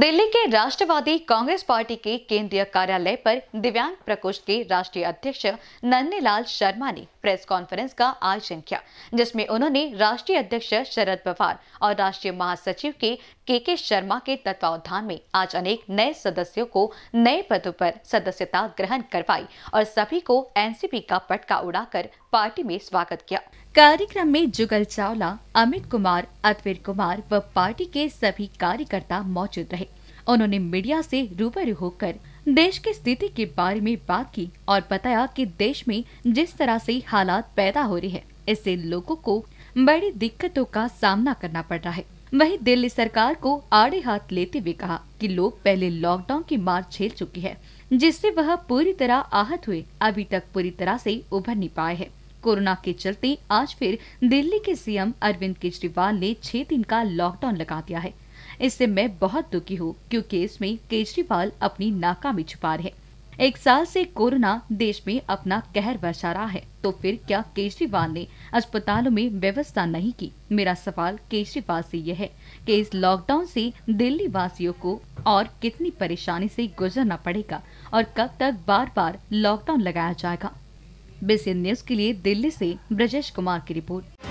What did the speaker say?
दिल्ली के राष्ट्रवादी कांग्रेस पार्टी के केंद्रीय कार्यालय पर दिव्यांग प्रकोष्ठ के राष्ट्रीय अध्यक्ष नन्नीलाल शर्मा ने प्रेस कॉन्फ्रेंस का आयोजन किया जिसमें उन्होंने राष्ट्रीय अध्यक्ष शरद पवार और राष्ट्रीय महासचिव के के के शर्मा के तत्वावधान में आज अनेक नए सदस्यों को नए पदों पर सदस्यता ग्रहण करवाई और सभी को एनसीपी का पटका उड़ाकर पार्टी में स्वागत किया कार्यक्रम में जुगल चावला अमित कुमार अतवीर कुमार व पार्टी के सभी कार्यकर्ता मौजूद रहे उन्होंने मीडिया से रूबरू होकर देश की स्थिति के बारे में बात की और बताया कि देश में जिस तरह से हालात पैदा हो रहे हैं इससे लोगों को बड़ी दिक्कतों का सामना करना पड़ रहा है वहीं दिल्ली सरकार को आड़े हाथ लेते हुए कहा कि लोग पहले लॉकडाउन की मार झेल चुकी है जिससे वह पूरी तरह आहत हुए अभी तक पूरी तरह से उभर नहीं पाए हैं कोरोना के चलते आज फिर दिल्ली के सीएम अरविंद केजरीवाल ने छह दिन का लॉकडाउन लगा दिया है इससे मैं बहुत दुखी हूँ क्योंकि इसमें केजरीवाल अपनी नाकामी छुपा रहे एक साल से कोरोना देश में अपना कहर बरसा रहा है तो फिर क्या केजरीवाल ने अस्पतालों में व्यवस्था नहीं की मेरा सवाल केजरीवाल से यह है कि इस लॉकडाउन से दिल्ली वासियों को और कितनी परेशानी से गुजरना पड़ेगा और कब तक बार बार लॉकडाउन लगाया जाएगा बीसी न्यूज के लिए दिल्ली से ब्रजेश कुमार की रिपोर्ट